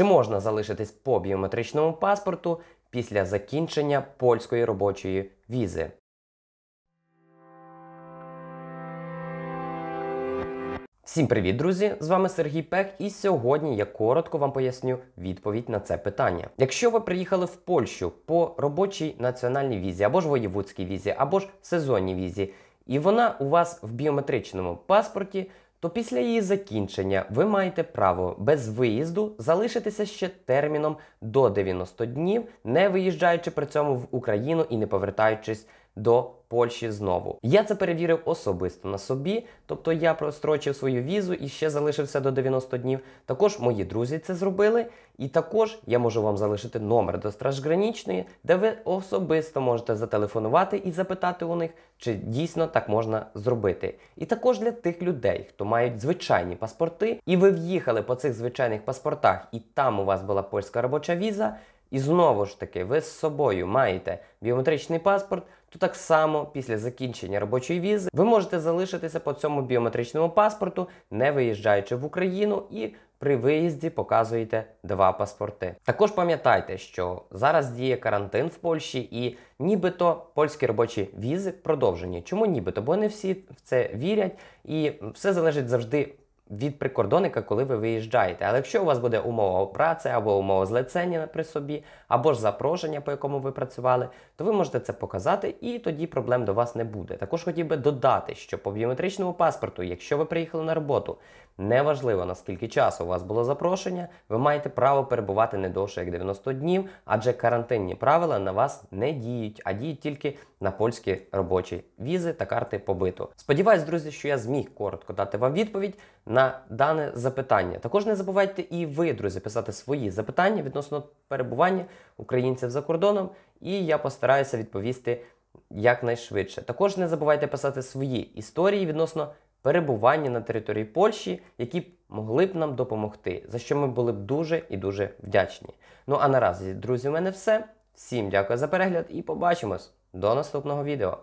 Чи можна залишитись по біометричному паспорту після закінчення польської робочої візи? Всім привіт, друзі! З вами Сергій Пех, і сьогодні я коротко вам поясню відповідь на це питання. Якщо ви приїхали в Польщу по робочій національній візі, або ж воєвудській візі, або ж сезонній візі, і вона у вас в біометричному паспорті, то після її закінчення ви маєте право без виїзду залишитися ще терміном до 90 днів, не виїжджаючи при цьому в Україну і не повертаючись до Польщі знову. Я це перевірив особисто на собі, тобто я прострочив свою візу і ще залишився до 90 днів. Також мої друзі це зробили, і також я можу вам залишити номер до стражгранічної, де ви особисто можете зателефонувати і запитати у них, чи дійсно так можна зробити. І також для тих людей, хто мають звичайні паспорти, і ви в'їхали по цих звичайних паспортах, і там у вас була польська робоча віза. І знову ж таки, ви з собою маєте біометричний паспорт то так само після закінчення робочої візи ви можете залишитися по цьому біометричному паспорту, не виїжджаючи в Україну і. При виїзді показуєте два паспорти. Також пам'ятайте, що зараз діє карантин в Польщі, і нібито польські робочі візи продовжені. Чому нібито? Бо не всі в це вірять, і все залежить завжди від прикордонника, коли ви виїжджаєте. Але якщо у вас буде умова праці або умова злецення при собі, або ж запрошення, по якому ви працювали, то ви можете це показати і тоді проблем до вас не буде. Також хотів би додати, що по біометричному паспорту, якщо ви приїхали на роботу, неважливо наскільки часу у вас було запрошення, ви маєте право перебувати не довше як 90 днів, адже карантинні правила на вас не діють, а діють тільки на польські робочі візи та карти побиту. Сподіваюсь, друзі, що я зміг коротко дати вам відповідь. на на дане запитання. Також не забувайте і ви, друзі, писати свої запитання відносно перебування українців за кордоном, і я постараюся відповісти якнайшвидше. Також не забувайте писати свої історії відносно перебування на території Польщі, які б могли б нам допомогти, за що ми були б дуже і дуже вдячні. Ну а наразі, друзі, у мене все. Всім дякую за перегляд і побачимось до наступного відео.